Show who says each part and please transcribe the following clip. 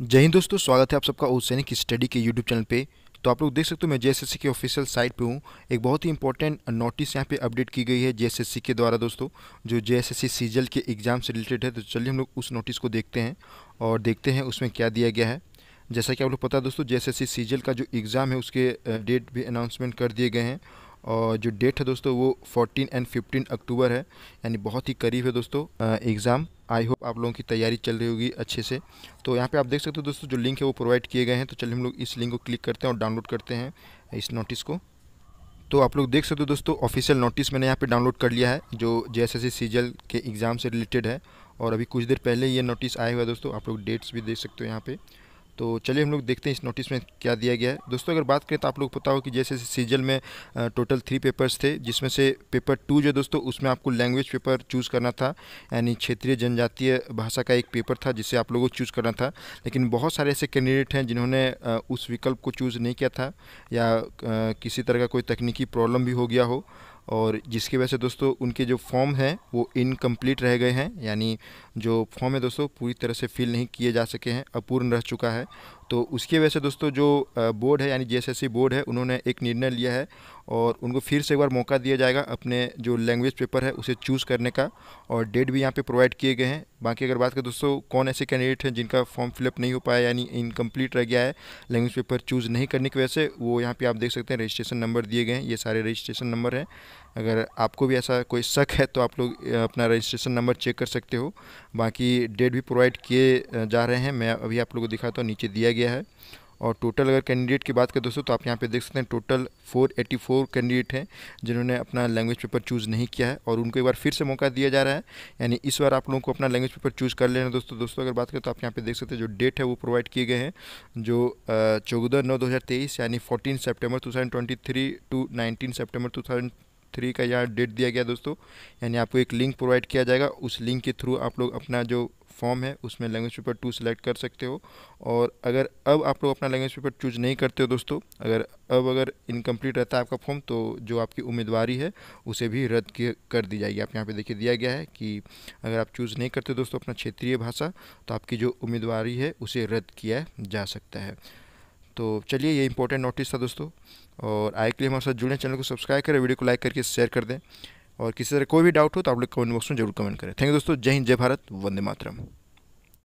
Speaker 1: जय हिंद दोस्तों स्वागत है आप सबका सैनिक स्टडी के यूट्यूब चैनल पे तो आप लोग देख सकते हो मैं जेएसएससी के ऑफिशियल साइट पे हूँ एक बहुत ही इंपॉर्टेंट नोटिस यहाँ पे अपडेट की गई है जेएसएससी के द्वारा दोस्तों जो जेएसएससी सीजल के एग्ज़ाम से रिलेटेड है तो चलिए हम लोग उस नोटिस को देखते हैं और देखते हैं उसमें क्या दिया गया है जैसा कि आप लोग पता है दोस्तों जे एस का जो एग्ज़ाम है उसके डेट भी अनाउंसमेंट कर दिए गए हैं और जो डेट है दोस्तों वो 14 एंड 15 अक्टूबर है यानी बहुत ही करीब है दोस्तों एग्ज़ाम आई होप आप लोगों की तैयारी चल रही होगी अच्छे से तो यहाँ पे आप देख सकते हो दोस्तों जो लिंक है वो प्रोवाइड किए गए हैं तो चलिए हम लोग इस लिंक को क्लिक करते हैं और डाउनलोड करते हैं इस नोटिस को तो आप लोग देख सकते हो दोस्तों ऑफिशियल नोटिस मैंने यहाँ पर डाउनलोड कर लिया है जो जे एस के एग्ज़ाम से रिलेटेड है और अभी कुछ देर पहले ये नोटिस आया हुआ है दोस्तों आप लोग डेट्स भी देख सकते हो यहाँ पर तो चलिए हम लोग देखते हैं इस नोटिस में क्या दिया गया है दोस्तों अगर बात करें तो आप लोग पता हो कि जैसे सीजल में टोटल थ्री पेपर्स थे जिसमें से पेपर टू जो दोस्तों उसमें आपको लैंग्वेज पेपर चूज़ करना था यानी क्षेत्रीय जनजातीय भाषा का एक पेपर था जिसे आप लोगों को चूज़ करना था लेकिन बहुत सारे ऐसे कैंडिडेट हैं जिन्होंने उस विकल्प को चूज़ नहीं किया था या किसी तरह का कोई तकनीकी प्रॉब्लम भी हो गया हो और जिसकी वजह से दोस्तों उनके जो फॉर्म हैं वो इनकम्प्लीट रह गए हैं यानी जो फॉर्म है दोस्तों पूरी तरह से फिल नहीं किए जा सके हैं अपूर्ण रह चुका है तो उसकी वजह से दोस्तों जो बोर्ड है यानी जेएसएससी बोर्ड है उन्होंने एक निर्णय लिया है और उनको फिर से एक बार मौका दिया जाएगा अपने जो लैंग्वेज पेपर है उसे चूज़ करने का और डेट भी यहाँ पे प्रोवाइड किए गए हैं बाकी अगर बात करें दोस्तों कौन ऐसे कैंडिडेट हैं जिनका फॉर्म फिलअप नहीं हो पाया यानी इनकम्प्लीट रह गया है लैंग्वेज पेपर चूज़ नहीं करने की वजह से वो यहाँ पर आप देख सकते हैं रजिस्ट्रेशन नंबर दिए गए हैं ये सारे रजिस्ट्रेशन नंबर हैं अगर आपको भी ऐसा कोई शक है तो आप लोग अपना रजिस्ट्रेशन नंबर चेक कर सकते हो बाकी डेट भी प्रोवाइड किए जा रहे हैं मैं अभी आप लोग को दिखाता हूँ नीचे दिया गया है और टोटल अगर कैंडिडेट की बात करें दोस्तों तो आप यहाँ पे देख सकते हैं टोटल 484 कैंडिडेट हैं जिन्होंने अपना लैंग्वेज पेपर चूज़ नहीं किया है और उनको एक बार फिर से मौका दिया जा रहा है यानी इस बार आप लोगों को अपना लैंग्वेज पेपर चूज़ कर लेना दोस्तों दोस्तों अगर बात करें तो आप यहाँ पे देख सकते हैं जो डेट है वो प्रोवाइड किए गए हैं जो चौदह नौ दो यानी fourteen September two two nineteen September two three का यहाँ डेट दिया गया दोस्तों यानी आपको एक लिंक प्रोवाइड किया जाएगा उस लिंक के थ्रू आप लोग अपना जो फॉर्म है उसमें लैंग्वेज पेपर टू सेलेक्ट कर सकते हो और अगर अब आप लोग अपना लैंग्वेज पेपर चूज नहीं करते हो दोस्तों अगर अब अगर इनकम्प्लीट रहता है आपका फॉर्म तो जो आपकी उम्मीदवारी है उसे भी रद्द कर दी जाएगी आप यहाँ पे देखिए दिया गया है कि अगर आप चूज़ नहीं करते दोस्तों अपना क्षेत्रीय भाषा तो आपकी जो उम्मीदवारी है उसे रद्द किया जा सकता है तो चलिए ये इंपॉर्टेंट नोटिस था दोस्तों और आए के लिए हमारे साथ जुड़े चैनल को सब्सक्राइब करें वीडियो को लाइक करके शेयर कर दें और किसी तरह कोई भी डाउट हो तो आप लोग कमेंट बॉक्स में जरूर कमेंट करें थैंक यू दोस्तों जय हिंद जय भारत वंदे मातरम